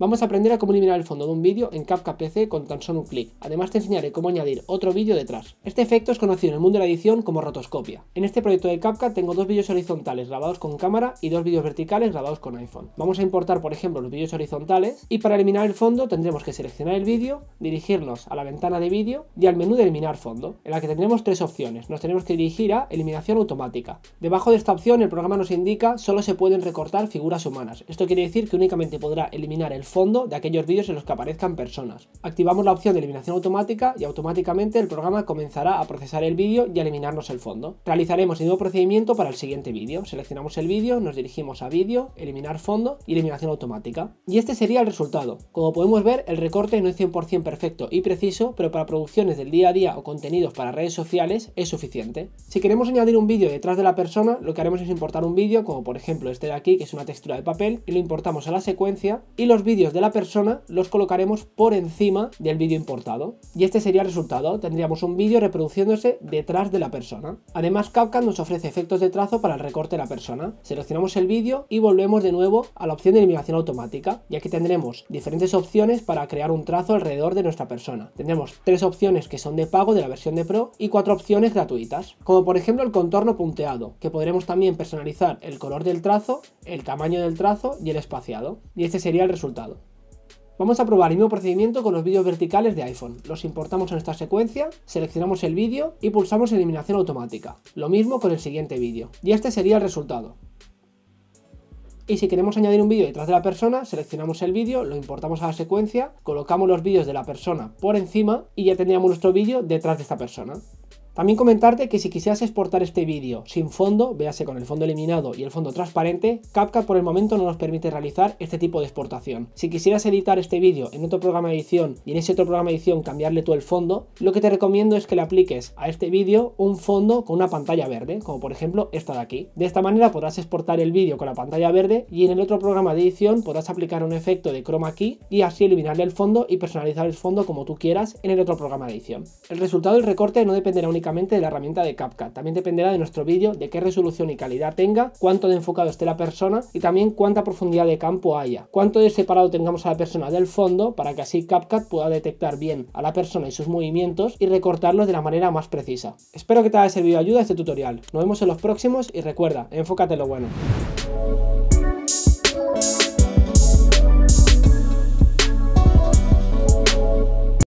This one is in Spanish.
Vamos a aprender a cómo eliminar el fondo de un vídeo en CapCut PC con tan solo un clic. Además te enseñaré cómo añadir otro vídeo detrás. Este efecto es conocido en el mundo de la edición como rotoscopia. En este proyecto de CapCut tengo dos vídeos horizontales grabados con cámara y dos vídeos verticales grabados con iPhone. Vamos a importar por ejemplo los vídeos horizontales y para eliminar el fondo tendremos que seleccionar el vídeo, dirigirnos a la ventana de vídeo y al menú de eliminar fondo, en la que tendremos tres opciones. Nos tenemos que dirigir a eliminación automática. Debajo de esta opción el programa nos indica solo se pueden recortar figuras humanas. Esto quiere decir que únicamente podrá eliminar el fondo de aquellos vídeos en los que aparezcan personas. Activamos la opción de eliminación automática y automáticamente el programa comenzará a procesar el vídeo y a eliminarnos el fondo. Realizaremos el mismo procedimiento para el siguiente vídeo. Seleccionamos el vídeo, nos dirigimos a vídeo, eliminar fondo y eliminación automática. Y este sería el resultado. Como podemos ver, el recorte no es 100% perfecto y preciso, pero para producciones del día a día o contenidos para redes sociales es suficiente. Si queremos añadir un vídeo detrás de la persona, lo que haremos es importar un vídeo, como por ejemplo este de aquí, que es una textura de papel, y lo importamos a la secuencia, y los vídeos de la persona los colocaremos por encima del vídeo importado. Y este sería el resultado, tendríamos un vídeo reproduciéndose detrás de la persona. Además CapCut nos ofrece efectos de trazo para el recorte de la persona. Seleccionamos el vídeo y volvemos de nuevo a la opción de eliminación automática y aquí tendremos diferentes opciones para crear un trazo alrededor de nuestra persona. Tendremos tres opciones que son de pago de la versión de Pro y cuatro opciones gratuitas, como por ejemplo el contorno punteado, que podremos también personalizar el color del trazo, el tamaño del trazo y el espaciado. Y este sería el resultado. Vamos a probar el mismo procedimiento con los vídeos verticales de iPhone. Los importamos en esta secuencia, seleccionamos el vídeo y pulsamos eliminación automática. Lo mismo con el siguiente vídeo. Y este sería el resultado. Y si queremos añadir un vídeo detrás de la persona, seleccionamos el vídeo, lo importamos a la secuencia, colocamos los vídeos de la persona por encima y ya tendríamos nuestro vídeo detrás de esta persona. También comentarte que si quisieras exportar este vídeo sin fondo, véase con el fondo eliminado y el fondo transparente, CapCut por el momento no nos permite realizar este tipo de exportación. Si quisieras editar este vídeo en otro programa de edición y en ese otro programa de edición cambiarle tú el fondo, lo que te recomiendo es que le apliques a este vídeo un fondo con una pantalla verde, como por ejemplo esta de aquí. De esta manera podrás exportar el vídeo con la pantalla verde y en el otro programa de edición podrás aplicar un efecto de chroma key y así eliminarle el fondo y personalizar el fondo como tú quieras en el otro programa de edición. El resultado del recorte no dependerá únicamente de la herramienta de CapCut. También dependerá de nuestro vídeo, de qué resolución y calidad tenga, cuánto de enfocado esté la persona y también cuánta profundidad de campo haya, cuánto de separado tengamos a la persona del fondo para que así CapCut pueda detectar bien a la persona y sus movimientos y recortarlos de la manera más precisa. Espero que te haya servido de ayuda este tutorial. Nos vemos en los próximos y recuerda, enfócate lo bueno.